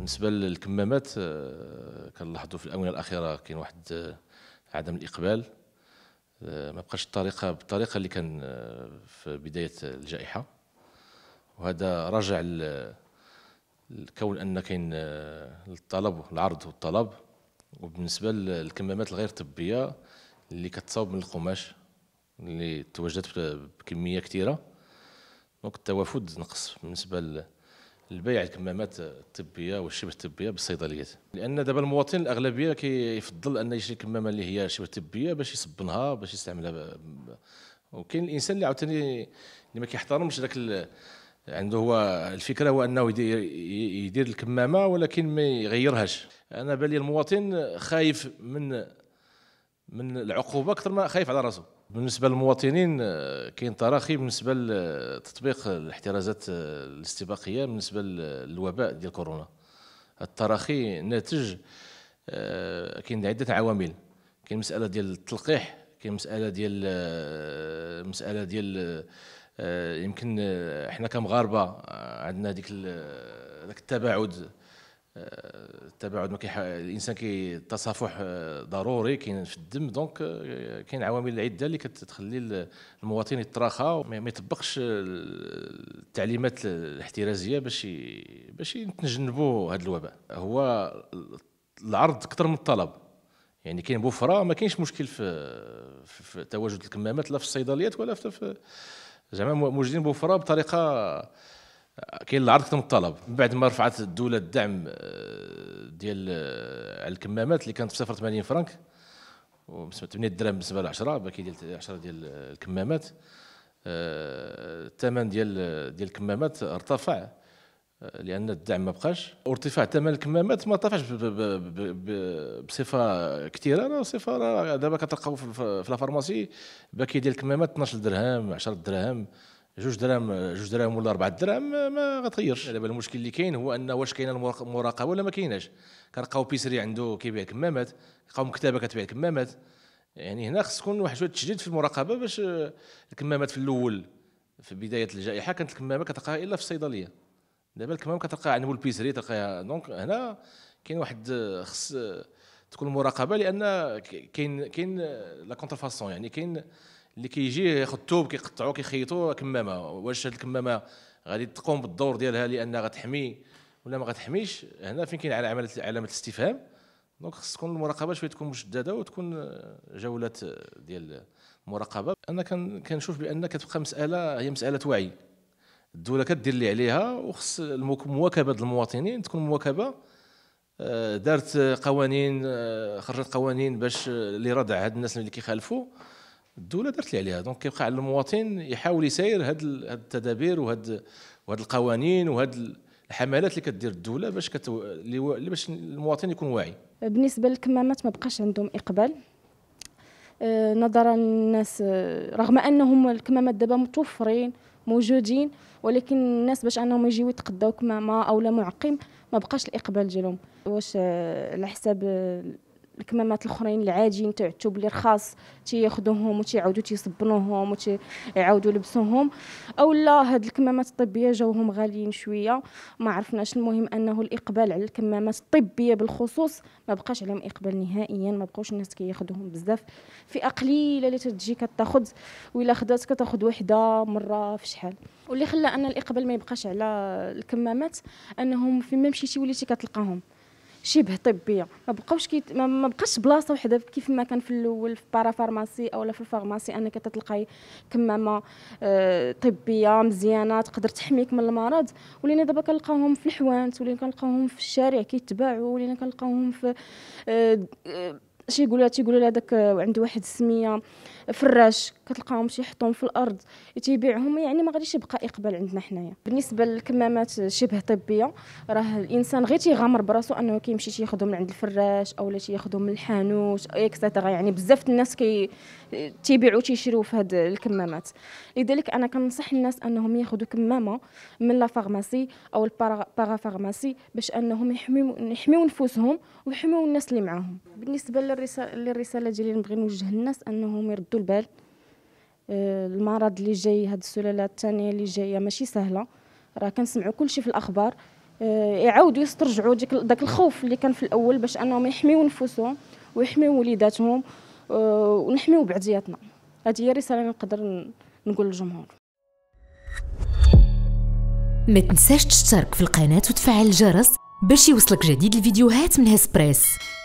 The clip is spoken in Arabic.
بالنسبه للكمامات آه، كنلاحظوا في الاونه الاخيره كاين واحد آه، عدم الاقبال آه، ما بقاش الطريقه بالطريقه اللي كان في بدايه الجائحه وهذا راجع لكون ان كاين الطلب العرض والطلب وبالنسبه للكمامات الغير طبيه اللي كتصاوب من القماش اللي توجدت بكميه كثيره دونك التوافد نقص بالنسبه البيع الكمامات الطبيه والشبه الطبيه بالصيدليات لان دابا المواطن الاغلبيه كيفضل انه يشري كمامه اللي هي شبه طبيه باش يصبنها باش يستعملها وكاين الانسان اللي عاوتاني اللي ما كيحترمش داك عنده هو الفكره هو انه يدير, يدير الكمامه ولكن ما يغيرهاش انا بالي المواطن خايف من من العقوبه اكثر ما خايف على راسه بالنسبه للمواطنين آه، كاين تراخي بالنسبه لتطبيق آه، الاحترازات آه، الاستباقيه بالنسبه للوباء ديال كورونا التراخي ناتج كاين عده عوامل كاين مساله ديال التلقيح كاين مساله ديال مساله ديال يمكن احنا كمغاربه عندنا ديك التباعد التباعد ما الانسان كي التصافح آه، ضروري كاين في الدم دونك آه، كاين عوامل عده اللي كتخلي المواطن يتراخى وما يطبقش التعليمات الاحترازيه باش باش نتجنبوا هذا الوباء هو العرض اكثر من الطلب يعني كاين بوفره ما كاينش مشكل في, في تواجد الكمامات لا في الصيدليات ولا في زعما موجودين بوفره بطريقه كاين العرض كتم الطلب من بعد ما رفعت الدوله الدعم آه، ديال آه، الكمامات اللي كانت ب 80 فرنك 8 درهم بالنسبه ل 10 باكي ديال 10 ديال الكمامات آه، الثمن ديال ديال الكمامات ارتفع لان الدعم ما بقاش وارتفاع ثمن الكمامات ما ارتفعش بصفه كثيره راه صفه راه دابا كتلقاو في لافارماسي باكي ديال الكمامات 12 درهم 10 درهم جوج دراهم جوج دراهم ولا اربعه دراهم ما غتغيرش دابا المشكل اللي كاين هو ان واش كاينه المراقبه ولا ما كايناش كنلقاو بيسري عنده كيبيع كمامات كنلقاو مكتبه كتبيع كمامات يعني هنا خص تكون واحد شويه تشديد في المراقبه باش آه، الكمامات في الاول في بدايه الجائحه كانت الكمامه كتلقاها الا في الصيدليه دابا الكمامه كتلقاها عند البيسري تلقاها دونك هنا كاين واحد آه، خص آه، تكون مراقبه لان كاين كاين لا كونترفاسيون يعني كاين اللي كيجي ياخذ الثوب كيقطعوه كيخيطوه كمامه واش هاد الكمامه غادي تقوم بالدور ديالها لانها غتحمي ولا ما غتحميش هنا فين كاين علامه علامه الاستفهام دونك خص تكون المراقبه شويه تكون مشدده وتكون آه، جولات ديال المراقبه انا كنشوف بان كتبقى مساله هي مساله وعي الدوله كدير اللي عليها وخص مواكبه المواطنين تكون مواكبه آه، دارت قوانين آه، خرجت قوانين باش لردع هاد الناس اللي كيخالفوا الدوله درت لي عليها دونك كيبقى على المواطن يحاول يساير هاد التدابير وهاد وهاد القوانين وهاد الحملات اللي كدير الدوله باش كتو... اللي باش المواطن يكون واعي بالنسبه للكمامات ما بقاش عندهم اقبال أه، نظرا الناس أه، رغم انهم الكمامات دابا متوفرين موجودين ولكن الناس باش انهم يجيو يتقداو كمامه او لا معقم ما بقاش الاقبال ديالهم واش أه، على حساب الكمامات الاخرين العاديين تاع الثوب اللي رخاص تياخذوهم وتيعاودوا تيصبنوهم وتيعاودوا او اولا هاد الكمامات الطبيه جاوهم غاليين شويه ما عرفناش المهم انه الاقبال على الكمامات الطبيه بالخصوص ما بقاش عليهم اقبال نهائيا ما بقوش الناس كياخذوهم بزاف فئه قليله اللي تجي كتاخذ ولا خدات كتاخذ وحده مره في شحال واللي خلى ان الاقبال ما يبقاش على الكمامات انهم فين ما مشيتي وليتي كتلقاهم شبه طبيه ما بقاوش كي ما بقاش بلاصه وحده كيف ما كان في الاول في بارافارماسي اولا في الفارماسي انك تتلقاي كمامه آه، طبيه مزيانه تقدر تحميك من المرض ولينا دابا كنلقاوهم في الحوانت ولينا كنلقاوهم في الشارع كيتباعوا ولينا كنلقاوهم في آه شي يقولوا تيقولوا لها داك آه، عنده واحد السميه آه، فراش كتلقاهم تيحطهم في الارض تيبيعهم يعني ما غاديش يبقى اقبال عندنا حنايا بالنسبه للكمامات آه، شبه طبيه راه الانسان غير تيغامر براسو انه كيمشي تياخذهم من عند الفراش اولا تياخذهم من الحانوت اكسترا يعني بزاف الناس كي تيبيعوا تيشريو في هاد الكمامات لذلك انا كنصح الناس انهم ياخذوا كمامه من لا فارماسي او البارا فارماسي باش انهم يحميو يحميو نفوسهم ويحميو الناس اللي معاهم بالنسبه الرساله اللي الرساله ديالي نبغي نوجه للناس انهم يردوا البال آه، المرض اللي جاي هاد السلاله الثانيه اللي جايه ماشي سهله راه كنسمعوا كلشي في الاخبار آه، يعاودوا يسترجعوا ديك داك الخوف اللي كان في الاول باش انهم يحميو نفوسهم ويحميو وليداتهم آه، ونحميو بعضياتنا هذه هي الرساله اللي نقدر نقول للجمهور ما تنساش تشترك في القناه وتفعل الجرس باش يوصلك جديد الفيديوهات من هسبريس